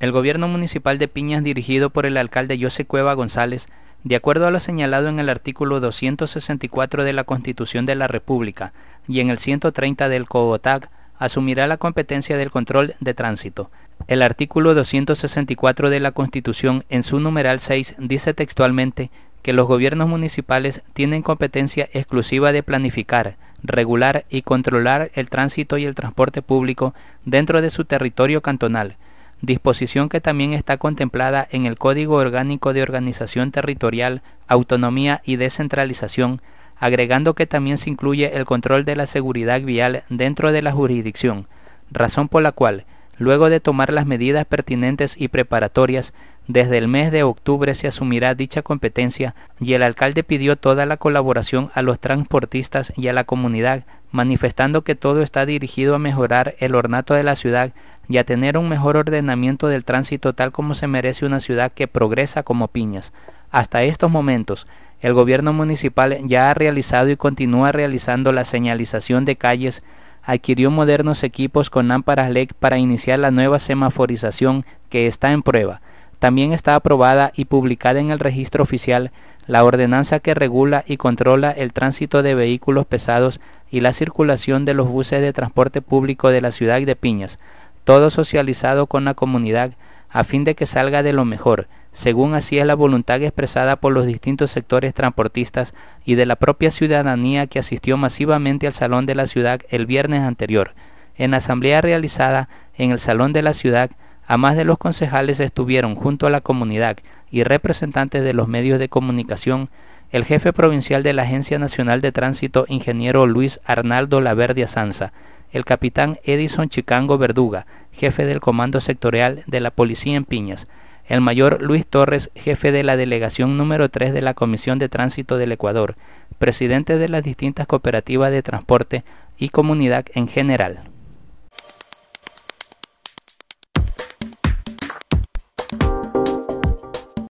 El gobierno municipal de Piñas dirigido por el alcalde José Cueva González, de acuerdo a lo señalado en el artículo 264 de la Constitución de la República y en el 130 del COOTAC, asumirá la competencia del control de tránsito. El artículo 264 de la Constitución en su numeral 6 dice textualmente que los gobiernos municipales tienen competencia exclusiva de planificar, regular y controlar el tránsito y el transporte público dentro de su territorio cantonal, disposición que también está contemplada en el Código Orgánico de Organización Territorial, Autonomía y Descentralización, agregando que también se incluye el control de la seguridad vial dentro de la jurisdicción, razón por la cual, luego de tomar las medidas pertinentes y preparatorias, desde el mes de octubre se asumirá dicha competencia y el alcalde pidió toda la colaboración a los transportistas y a la comunidad, manifestando que todo está dirigido a mejorar el ornato de la ciudad y a tener un mejor ordenamiento del tránsito tal como se merece una ciudad que progresa como piñas. Hasta estos momentos, el gobierno municipal ya ha realizado y continúa realizando la señalización de calles, adquirió modernos equipos con lámparas LED para iniciar la nueva semaforización que está en prueba. También está aprobada y publicada en el registro oficial la ordenanza que regula y controla el tránsito de vehículos pesados y la circulación de los buses de transporte público de la ciudad de Piñas, todo socializado con la comunidad, a fin de que salga de lo mejor, según así es la voluntad expresada por los distintos sectores transportistas y de la propia ciudadanía que asistió masivamente al Salón de la Ciudad el viernes anterior. En la asamblea realizada en el Salón de la Ciudad, a más de los concejales estuvieron junto a la comunidad y representantes de los medios de comunicación, el jefe provincial de la Agencia Nacional de Tránsito, ingeniero Luis Arnaldo Laverdia Sanza, el capitán Edison Chicango Verduga, jefe del Comando Sectorial de la Policía en Piñas, el mayor Luis Torres, jefe de la Delegación número 3 de la Comisión de Tránsito del Ecuador, presidente de las distintas cooperativas de transporte y comunidad en general.